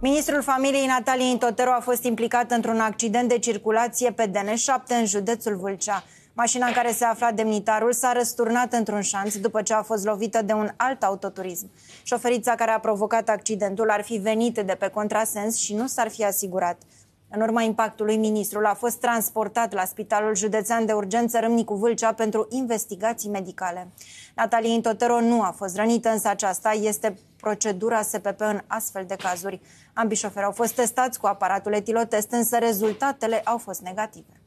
Ministrul familiei Natalie Intotero a fost implicat într-un accident de circulație pe DN7 în județul Vâlcea. Mașina în care se afla demnitarul s-a răsturnat într-un șanț după ce a fost lovită de un alt autoturism. Șoferița care a provocat accidentul ar fi venit de pe contrasens și nu s-ar fi asigurat. În urma impactului, ministrul a fost transportat la Spitalul Județean de Urgență Râmnicu Vâlcea pentru investigații medicale. Natalia Intotero nu a fost rănită, însă aceasta este procedura SPP în astfel de cazuri. Ambii șoferi au fost testați cu aparatul etilotest, însă rezultatele au fost negative.